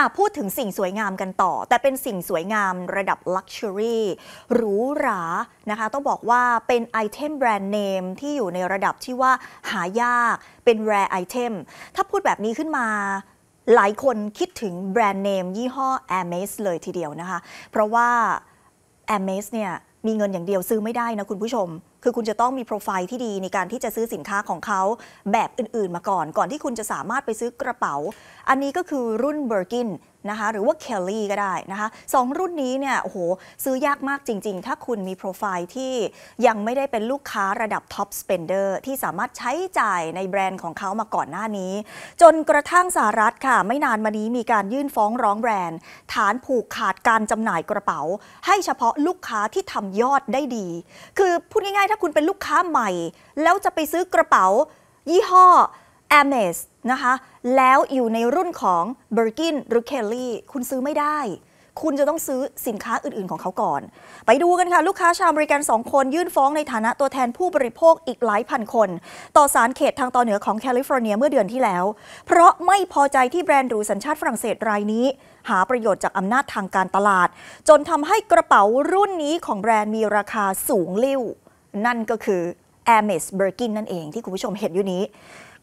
่ะพูดถึงสิ่งสวยงามกันต่อ แต่เป็นสิ่งสวยงามระดับลักชัวรี่หรูหรานะคะ ต้องบอกว่าเป็นไอเทมแบรนด์เนมที่อยู่ในระดับที่ว่าหายากเป็นแรไอเทมถ้าพูดแบบนี้ขึ้นมาหลายคนคิดถึงแบรนด์เนมยี่ห้อ a m a สเลยทีเดียวนะคะ เพราะว่า a m a สเนี่ยมีเงินอย่างเดียวซื้อไม่ได้นะคุณผู้ชมคือคุณจะต้องมีโปรไฟล์ที่ดีในการที่จะซื้อสินค้าของเขาแบบอื่นๆ มาก่อนก่อนที่คุณจะสามารถไปซื้อกระเป๋า อันนี้ก็คือรุ่นเบอร์กินนะคะหรือว่าเคลลี่ก็ได้นะคะสองรุ่นนี้เนี่ยโอ้โหซื้อยากมากจริงๆ ถ้าคุณมีโปรไฟล์ที่ยังไม่ได้เป็นลูกค้าระดับท็อปสเปนเดอร์ที่สามารถใช้จ่ายในแบรนด์ของเขามาก่อนหน้านี้ จนกระทั่งสหรัฐค่ะ ไม่นานมานี้มีการยื่นฟ้องร้องแบรนด์ ฐานผูกขาดการจำหน่ายกระเป๋า ให้เฉพาะลูกค้าที่ทำยอดได้ดี คือพูดง่ายๆถ้าคุณเป็นลูกค้าใหม่ แล้วจะไปซื้อกระเป๋า ยี่ห้อ a m e s นะคะ แล้วอยู่ในรุ่นของ b i r k i n หรือ Kelly คุณซื้อไม่ได้ คุณจะต้องซื้อสินค้าอื่นๆของเขาก่อน ไปดูกันค่ะ ลูกค้าชาวอเมริกัน 2 คนยื่นฟ้องในฐานะตัวแทนผู้บริโภคอีกหลายพันคน ต่อศาลเขตทางตอนเหนือของแคลิฟอร์เนียเมื่อเดือนที่แล้ว เพราะไม่พอใจที่แบรนด์หรูสัญชาติฝรั่งเศสรายนี้ หาประโยชน์จากอำนาจทางการตลาด จนทำให้กระเป๋ารุ่นนี้ของแบรนด์มีราคาสูงลิ่ว นั่นก็คือ Hermes Birkin นั่นเองที่คุณผู้ชมเห็นอยู่นี้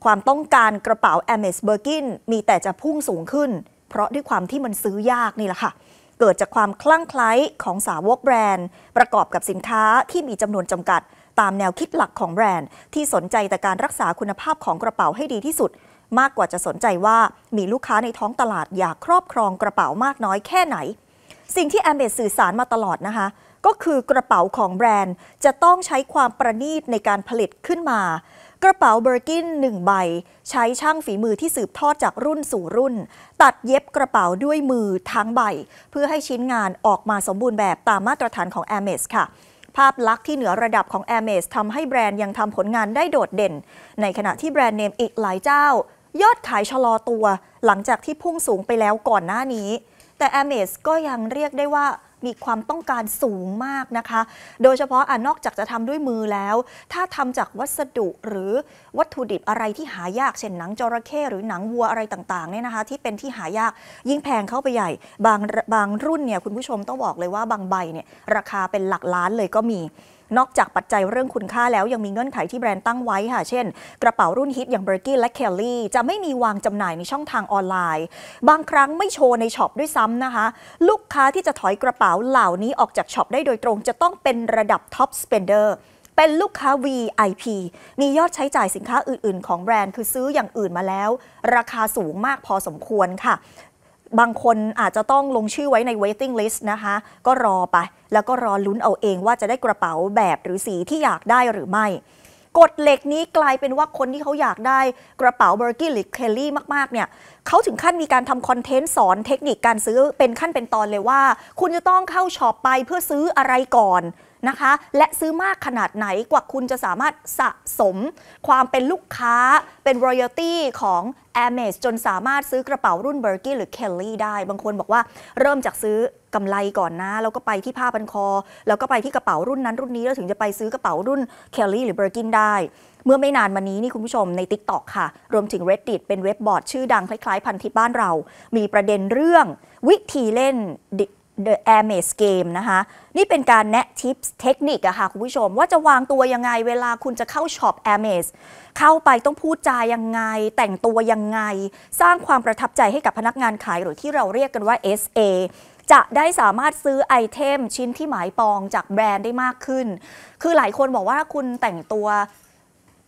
ความต้องการกระเป๋าบ m เ s b ร r ก i n มีแต่จะพุ่งสูงขึ้น เพราะด้วยความที่มันซื้อยากนี่แหละค่ะ เกิดจากความคลั่งไคล้ของสาวกแบรนด์ ประกอบกับสินค้าที่มีจำนวนจำกัด ตามแนวคิดหลักของแบรนด์ ที่สนใจแต่การรักษาคุณภาพของกระเป๋าให้ดีที่สุด มากกว่าจะสนใจว่ามีลูกค้าในท้องตลาดอยากครอบครองกระเป๋ามากน้อยแค่ไหนสิ่งที่แอมเบสสื่อสารมาตลอดนะคะ ก็คือกระเป๋าของแบรนด์จะต้องใช้ความประณีตในการผลิตขึ้นมากระเป๋าเบอร์กินหนึ่งใบ ใช้ช่างฝีมือที่สืบทอดจากรุ่นสู่รุ่น ตัดเย็บกระเป๋าด้วยมือทั้งใบ เพื่อให้ชิ้นงานออกมาสมบูรณ์แบบตามมาตรฐานของ a อ m e s ค่ะ ภาพลักษณ์ที่เหนือระดับของ a อ m e s ทำให้แบรนด์ยังทำผลงานได้โดดเด่น ในขณะที่แบรนด์เนมอีกหลายเจ้า ยอดขายชะลอตัว หลังจากที่พุ่งสูงไปแล้วก่อนหน้านี้แต่ a อ m e s ก็ยังเรียกได้ว่ามีความต้องการสูงมากนะคะ โดยเฉพาะอ่ะนอกจากจะทำด้วยมือแล้ว ถ้าทำจากวัสดุหรือวัตถุดิบอะไรที่หายากเช่นหนังจระเข้หรือหนังวัวอะไรต่างๆเนี่ยนะคะ ที่เป็นที่หายากยิ่งแพงเข้าไปใหญ่ บางบางรุ่นเนี่ยคุณผู้ชมต้องบอกเลยว่าบางใบเนี่ยราคาเป็นหลักล้านเลยก็มีนอกจากปัจจัยเรื่องคุณค่าแล้วยังมีเงื่อนไขที่แบรนด์ตั้งไว้ค่ะ เช่น กระเป๋ารุ่นฮิตอย่างเบอร์กี้และเคลลี่จะไม่มีวางจำหน่ายในช่องทางออนไลน์ บางครั้งไม่โชว์ในช็อปด้วยซ้ำนะคะ ลูกค้าที่จะถอยกระเป๋าวเหล่านี้ออกจากช็อปได้โดยตรง จะต้องเป็นระดับท็อปสเปนเดอร์เป็นลูกค้า VIP มียอดใช้จ่ายสินค้าอื่นๆ ของแบรนด์คือซื้ออย่างอื่นมาแล้ว ราคาสูงมากพอสมควรค่ะ บางคนอาจจะต้องลงชื่อไว้ใน waiting list นะคะ ก็รอไปแล้วก็รอลุ้นเอาเองว่าจะได้กระเป๋าแบบหรือสีที่อยากได้หรือไม่กฎเหล็กนี้กลายเป็นว่าคนที่เขาอยากได้ กระเป๋าเบอร์กี้หรือเคลลี่มากๆเนี่ยเขาถึงขั้นมีการทำคอนเทนต์สอนเทคนิคการซื้อเป็นขั้นเป็นตอนเลยว่า คุณจะต้องเข้าช็อปไปเพื่อซื้ออะไรก่อนนะคะและซื้อมากขนาดไหนกว่าคุณจะสามารถสะสม ความเป็นลูกค้าเป็นรอยัลตี้ของ a i r m a จนสามารถซื้อกระเป๋ารุ่นเบอร์กี้หรือ k คลลี่ได้บางคนบอกว่าเริ่มจากซื้อกำไรก่อนนะแล้วก็ไปที่ผ้าบันคอ แล้วก็ไปที่กระเป๋ารุ่นนั้นรุ่นนี้แล้วถึงจะไปซื้อกระเป๋ารุ่น k คลลี่หรือเบอร์กได้ เมื่อไม่นานมานี้นี่คุณผู้ชมใน Tik t o อกค่ะรวมถึง Reddit เป็นเว็บบอร์ดชื่อดังคล้ายๆพันทิปบ้านเรา มีประเด็นเรื่องวิธีเล่น The Air m a s e Game นะคะนี่เป็นการแนะทิปเทคนิคอะค่ะคุณผู้ชม ว่าจะวางตัวยังไงเวลาคุณจะเข้าช็อป Air m a s e เข้าไปต้องพูดจายังไง แต่งตัวยังไง สร้างความประทับใจให้กับพนักงานขายหรือที่เราเรียกกันว่า SA จะได้สามารถซื้อไอเทม ชิ้นที่หมายปองจากแบรนด์ได้มากขึ้น คือหลายคนบอกว่าคุณแต่งตัว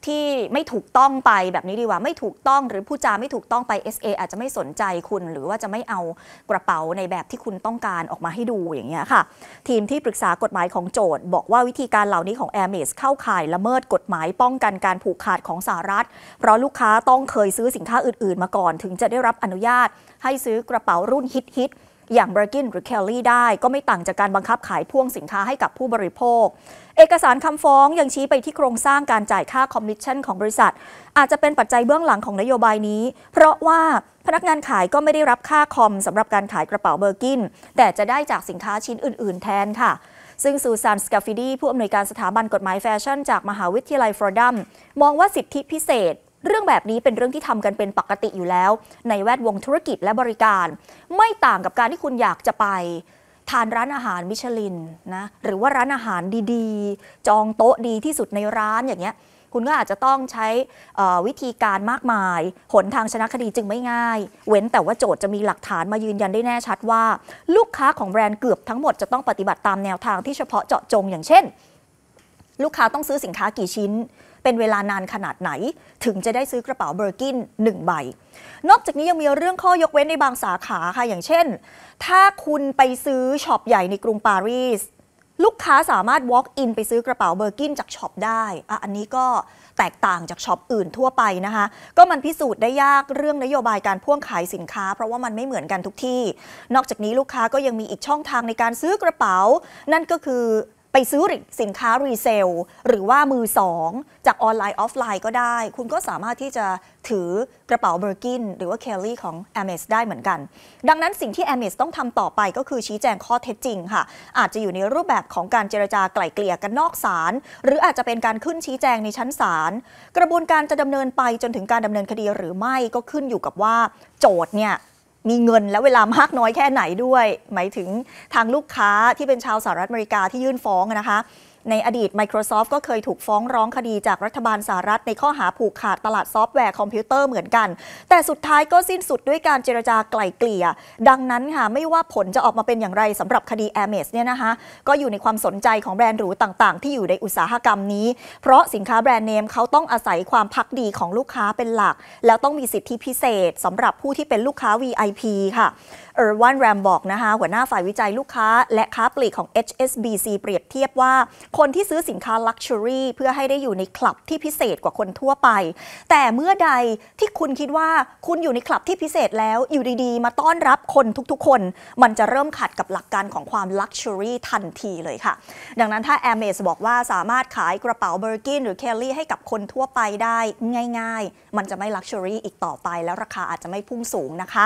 ที่ไม่ถูกต้องไปแบบนี้ดีกว่าไม่ถูกต้องหรือผู้จาไม่ถูกต้องไป SA อาจจะไม่สนใจคุณ หรือว่าจะไม่เอากระเป๋าในแบบที่คุณต้องการออกมาให้ดูอย่างเงี้ยค่ะ ทีมที่ปรึกษากฎหมายของโจทย์ บอกว่าวิธีการเหล่านี้ของ a i r m a สเข้าข่ายละเมิดกฎหมายป้องกันการผูกขาดของสหรัฐเพราะลูกค้าต้องเคยซื้อสินค้าอื่น ๆ มาก่อนถึงจะได้รับอนุญาต ให้ซื้อกระเป๋ารุ่นฮิตๆอย่างเบรกิน หรือแคลลี่ได้ก็ไม่ต่างจากการบังคับขายพ่วงสินค้าให้กับผู้บริโภค เอกสารคำฟ้องยังชี้ไปที่โครงสร้างการจ่ายค่าคอมมิชชั่นของบริษัท อาจจะเป็นปัจจัยเบื้องหลังของนโยบายนี้ เพราะว่าพนักงานขายก็ไม่ได้รับค่าคอมสำหรับการขายกระเป๋าเบอร์กิน แต่จะได้จากสินค้าชิ้นอื่น ๆแทนค่ะซึ่งซูซานสกาฟิดีผู้อำนวยการสถาบันกฎหมายแฟชั่นจากมหาวิทยาลัยฟรอดัมมองว่าสิทธิพิเศษเรื่องแบบนี้เป็นเรื่องที่ทำกันเป็นปกติอยู่แล้ว ในแวดวงธุรกิจและบริการ ไม่ต่างกับการที่คุณอยากจะไป ทานร้านอาหารมิชลินนะ หรือว่าร้านอาหารดีๆ จองโต๊ะดีที่สุดในร้านอย่างเงี้ยคุณก็อาจจะต้องใช้วิธีการมากมายหนทางชนะคดีจึงไม่ง่ายเว้นแต่ว่าโจทย์จะมีหลักฐานมายืนยันได้แน่ชัดว่า ลูกค้าของแบรนด์เกือบทั้งหมดจะต้องปฏิบัติตามแนวทางที่เฉพาะเจาะจง อย่างเช่น ลูกค้าต้องซื้อสินค้ากี่ชิ้นเป็นเวลานานขนาดไหนถึงจะได้ซื้อกระเป๋าเบอร์กิน1 ใบ นอกจากนี้ยังมีเรื่องข้อยกเว้นในบางสาขาค่ะอย่างเช่น ถ้าคุณไปซื้อช็อปใหญ่ในกรุงปารีส ลูกค้าสามารถ walk in ไปซื้อกระเป๋าเบอร์กิน จากช็อปได้อ่ะอันนี้ก็แตกต่างจากช็อปอื่นทั่วไปนะคะ ก็มันพิสูจน์ได้ยากเรื่องนโยบายการพ่วงขายสินค้าเพราะว่ามันไม่เหมือนกันทุกที่ นอกจากนี้ลูกค้าก็ยังมีอีกช่องทางในการซื้อกระเป๋า นั่นก็คือไปซื้อสินค้ารีเซลหรือว่ามือสองจากออนไลน์ออฟไลน์ก็ได้ คุณก็สามารถที่จะถือกระเป๋าเบอร์กิน หรือว่าแคลลี่ของ a m e สได้เหมือนกัน ดังนั้นสิ่งที่ a m e สต้องทำต่อไปก็คือชี้แจงข้อเท็จจริงค่ะ อาจจะอยู่ในรูปแบบของการเจรจาไกล่เกลี่ยกันนอกศาลหรืออาจจะเป็นการขึ้นชี้แจงในชั้นศาลกระบวนการจะดำเนินไปจนถึงการดำเนินคดีหรือไม่ก็ขึ้นอยู่กับว่าโจทย์เนี่ยมีเงินและเวลามากน้อยแค่ไหนด้วย หมายถึงทางลูกค้าที่เป็นชาวสหรัฐอเมริกาที่ยื่นฟ้องนะคะในอดีต Microsoft ก็เคยถูกฟ้องร้องคดีจากรัฐบาลสหรัฐ ในข้อหาผูกขาดตลาดซอฟต์แวร์คอมพิวเตอร์เหมือนกัน แต่สุดท้ายก็สิ้นสุดด้วยการเจรจาไกล่เกลี่ย ดังนั้นค่ะไม่ว่าผลจะออกมาเป็นอย่างไรสำหรับคดี a m e สเนี่ยนะคะก็อยู่ในความสนใจของแบรนด์หรูต่าง ๆ ที่อยู่ในอุตสาหกรรมนี้เพราะสินค้าแบรนด์เนมเขาต้องอาศัยความพักดีของลูกค้าเป็นหลัก แล้วต้องมีสิทธิพิเศษ สำหรับผู้ที่เป็นลูกค้า VIP ค่ะเออร์วันแรมบอกนะคะหัวหน้าฝ่ายวิจัยลูกค้า และค้าปลีกของ HSBC เปรียบเทียบว่า คนที่ซื้อสินค้าลักชัวรี่เพื่อให้ได้อยู่ในคลับที่พิเศษกว่าคนทั่วไป แต่เมื่อใดที่คุณคิดว่าคุณอยู่ในคลับที่พิเศษแล้วอยู่ดี ๆ มาต้อนรับคนทุก ๆ คน มันจะเริ่มขัดกับหลักการของความลักชัวรี่ทันทีเลยค่ะ ดังนั้นถ้าแอมเมสบอกว่าสามารถขายกระเป๋าเบอร์กิน หรือแคลลี่ให้กับคนทั่วไปได้ง่าย ๆ มันจะไม่ลักชัวรี่อีกต่อไปแล้วราคาอาจจะไม่พุ่งสูงนะคะ